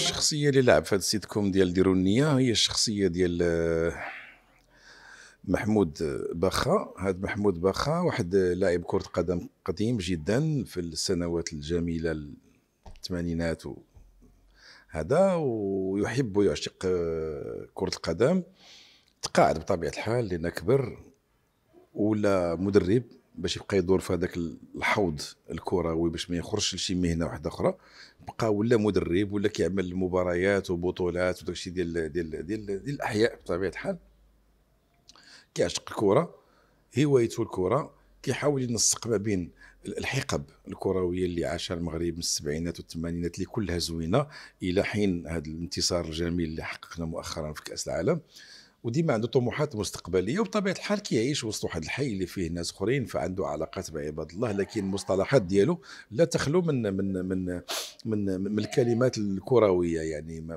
الشخصيه اللي لعب في هذا السيت كوم ديال ديروا النيه هي الشخصيه ديال آه، محمود باخا هذا محمود باخا واحد آه، لاعب كره قدم قديم جدا في السنوات الجميله الثمانينات هذا ويحب ويعشق آه، كره القدم تقاعد بطبيعه الحال لان كبر ولا مدرب باش يبقى يدور في هذاك الحوض الكروي باش ما يخرجش لشي مهنه واحده اخرى بقى ولا مدرب ولا كيعمل مباريات وبطولات وداك الشيء ديال ديال ديال ديال الاحياء بطبيعه الحال كيعشق الكره هوايته الكره كيحاول ينسق ما بين الحقب الكرويه اللي عاشها المغرب من السبعينات والثمانينات اللي كلها زوينه الى حين هذا الانتصار الجميل اللي حققنا مؤخرا في كاس العالم وديما عنده طموحات مستقبليه وبطبيعه الحال كيعيش وسط واحد الحي اللي فيه ناس اخرين فعنده علاقات بعباد الله لكن المصطلحات ديالو لا تخلو من من من من, من الكلمات الكرويه يعني ما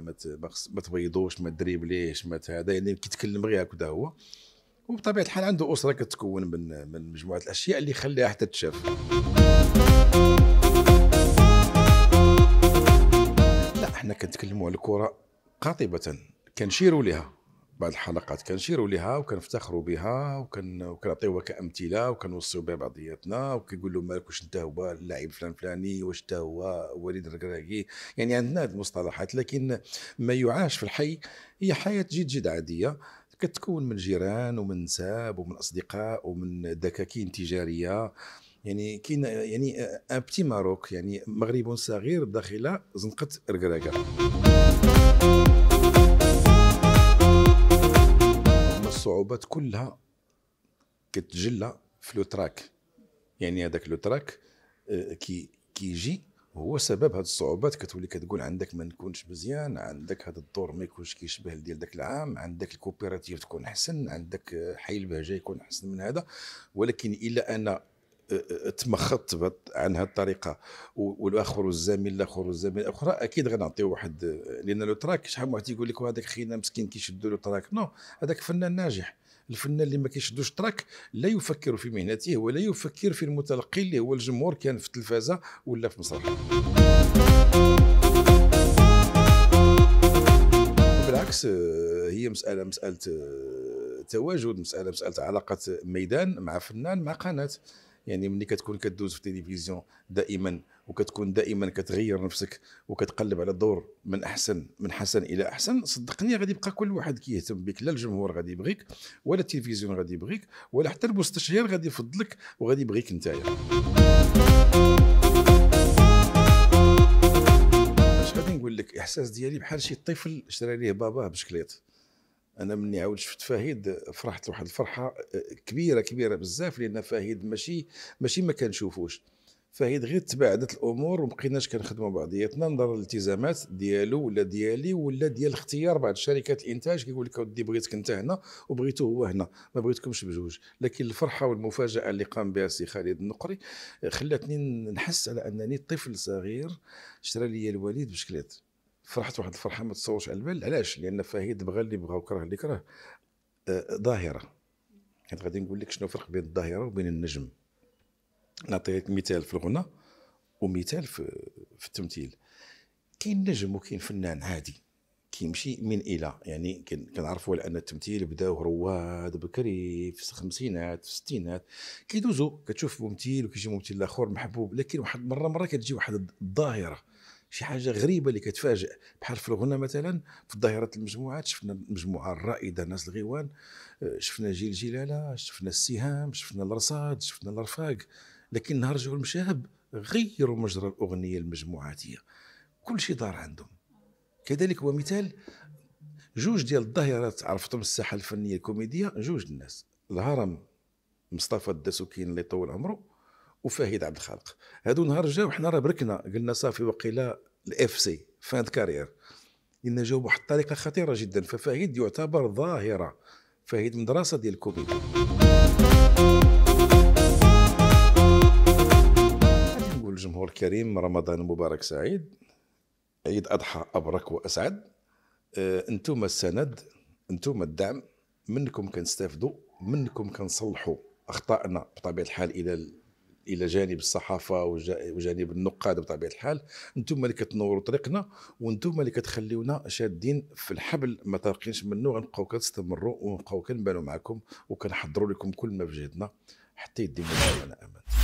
ما تبيضوش ما تدريبليش ما هذا يعني كيتكلم غير هكذا هو وبطبيعه الحال عنده اسره كتكون من من مجموعه الاشياء اللي خلاها حتى تشاف لا احنا كنتكلموا على الكره قاطبه كنشيروا لها بعض الحلقات كنشيروا لها وكنفتخروا بها وكن وكنعطيوها كامثله وكنوصيو بها بعضياتنا وكيقولوا مالك واش انت هو اللاعب فلان فلاني واش انت هو وليد الركراكي يعني عندنا هذه المصطلحات لكن ما يعاش في الحي هي حياه جد جد عاديه كتكون من جيران ومن نساب ومن اصدقاء ومن دكاكين تجاريه يعني كاين يعني ان بتي ماروك يعني مغرب صغير داخل زنقه ركراكه الصعوبات كلها كتجلى في لو تراك يعني هذاك لو تراك آه، كي كيجي هو سبب هذه الصعوبات كتولي كتقول عندك ما نكونش مزيان عندك هذا الدور ما يكونش كيشبه ديال ذاك العام عندك الكوبيراتيف تكون احسن عندك آه، حي البهجه يكون احسن من هذا ولكن الا ان تمخط عن هذه الطريقه والاخر والزميل الاخر والزميل الاخرى اكيد غنعطيو واحد لان لو تراك شحال من واحد يقول لك هذاك خينا مسكين كيشدوا له تراك نو هذاك فنان ناجح الفنان اللي ما كيشدوش تراك لا يفكر في مهنته ولا يفكر في المتلقي اللي هو الجمهور كان في التلفازه ولا في مسرح بالعكس هي مساله مساله تواجد مساله مساله علاقه ميدان مع فنان مع قناه يعني ملي كتكون كدوز في التلفزيون دائما وكتكون دائما كتغير نفسك وكتقلب على الدور من احسن من حسن الى احسن صدقني غادي يبقى كل واحد كيهتم بك لا الجمهور غادي يبغيك ولا التلفزيون غادي يبغيك ولا حتى المستشير غادي يفضلك وغادي يبغيك نتايا اش غادي نقول لك الاحساس ديالي بحال شي طفل شرى ليه باباه بشكليط انا مني عاود شفت فهيد فرحت واحد الفرحه آه، كبيره كبيره بزاف لان فهيد ماشي ماشي ما كنشوفوش فهيد غير تباعدت الامور ومبقيناش كنخدموا بعضياتنا نظر الالتزامات ديالو ولا ديالي ولا ديال اختيار بعض شركات الانتاج كيقول لك اودي بغيتك انت هنا وبغيتو هو هنا ما بغيتكمش بجوج لكن الفرحه والمفاجاه اللي قام بها السي خالد النقري خلاتني نحس على انني طفل صغير شرى لي الوالد بشكلات فرحت واحد الفرحه ما تصورش على البال علاش لان فهيد بغى اللي بغى وكره اللي كره آه، ظاهره حيت غادي نقول لك شنو الفرق بين الظاهره وبين النجم نعطيك مثال في الغنى ومثال في, في التمثيل كاين نجم وكاين فنان عادي كيمشي من الى يعني كنعرفوا على ان التمثيل بداو رواد بكري في الخمسينات في الستينات كيدوزو كتشوف ممثل وكيجي ممثل اخر محبوب لكن واحد مره مره كتجي واحد الظاهره شي حاجه غريبه اللي كتفاجئ بحال في الغنى مثلا في ظاهره المجموعات شفنا المجموعه الرائده ناس الغيوان آه، شفنا جيل جلاله شفنا السهام شفنا الرصاد شفنا الرفاق لكن نهار جو المشاهب غيروا مجرى الاغنيه المجموعاتيه كل شيء دار عندهم كذلك هو مثال جوج ديال الظاهرات عرفتهم الساحه الفنيه الكوميديه جوج الناس الهرم مصطفى الدسوكين اللي يطول عمره وفهيد عبد الخالق هادو نهار جاو حنا راه بركنا قلنا صافي وقيلا الاف سي فاند كارير لان جاو بواحد الطريقه خطيره جدا ففهيد يعتبر ظاهره فهيد مدرسه ديال كوبيد نقول الجمهور الكريم رمضان مبارك سعيد عيد اضحى ابرك واسعد آه، انتم السند انتم الدعم منكم كنستافدوا منكم كنصلحوا اخطائنا بطبيعه الحال الى الى جانب الصحافه وجانب النقاد بطبيعه الحال انتم اللي كتنوروا طريقنا وانتم اللي كتخليونا شادين في الحبل ما طارقينش منه غنبقاو كنستمروا ونبقاو كنبانوا معكم وكنحضروا لكم كل ما في جهدنا حتى يدي منا امان